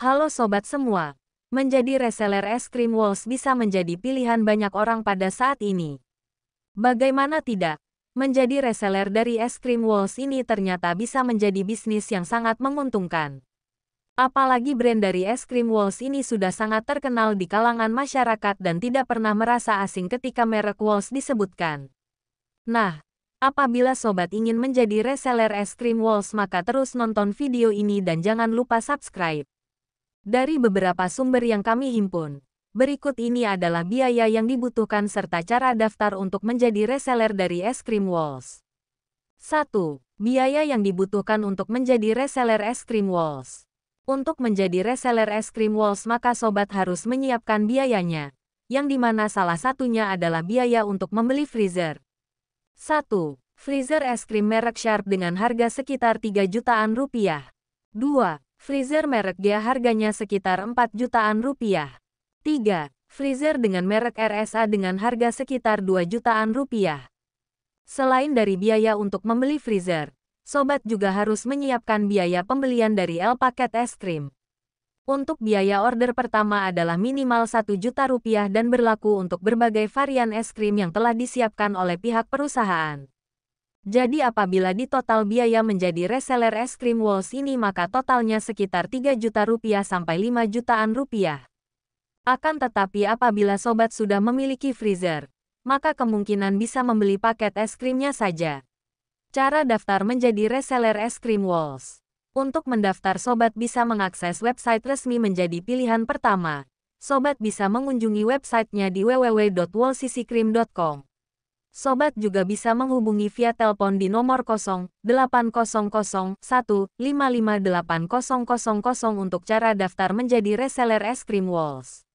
Halo sobat semua. Menjadi reseller es krim Walls bisa menjadi pilihan banyak orang pada saat ini. Bagaimana tidak? Menjadi reseller dari es krim Walls ini ternyata bisa menjadi bisnis yang sangat menguntungkan. Apalagi brand dari es krim Walls ini sudah sangat terkenal di kalangan masyarakat dan tidak pernah merasa asing ketika merek Walls disebutkan. Nah, Apabila sobat ingin menjadi reseller es krim Walls maka terus nonton video ini dan jangan lupa subscribe. Dari beberapa sumber yang kami himpun, berikut ini adalah biaya yang dibutuhkan serta cara daftar untuk menjadi reseller dari es krim Walls. 1. Biaya yang dibutuhkan untuk menjadi reseller es krim Walls. Untuk menjadi reseller es krim Walls maka sobat harus menyiapkan biayanya, yang dimana salah satunya adalah biaya untuk membeli freezer. 1. Freezer es krim merek Sharp dengan harga sekitar 3 jutaan rupiah. 2. Freezer merek G harganya sekitar 4 jutaan rupiah. 3. Freezer dengan merek RSA dengan harga sekitar 2 jutaan rupiah. Selain dari biaya untuk membeli freezer, sobat juga harus menyiapkan biaya pembelian dari L paket es krim. Untuk biaya order pertama adalah minimal 1 juta rupiah dan berlaku untuk berbagai varian es krim yang telah disiapkan oleh pihak perusahaan. Jadi apabila di total biaya menjadi reseller es krim Walls ini maka totalnya sekitar 3 juta rupiah sampai 5 jutaan rupiah. Akan tetapi apabila sobat sudah memiliki freezer, maka kemungkinan bisa membeli paket es krimnya saja. Cara daftar menjadi reseller es krim Walls. Untuk mendaftar sobat bisa mengakses website resmi menjadi pilihan pertama. Sobat bisa mengunjungi websitenya di www.wallsisikrim.com. Sobat juga bisa menghubungi via telepon di nomor 0800 untuk cara daftar menjadi reseller es krim Walls.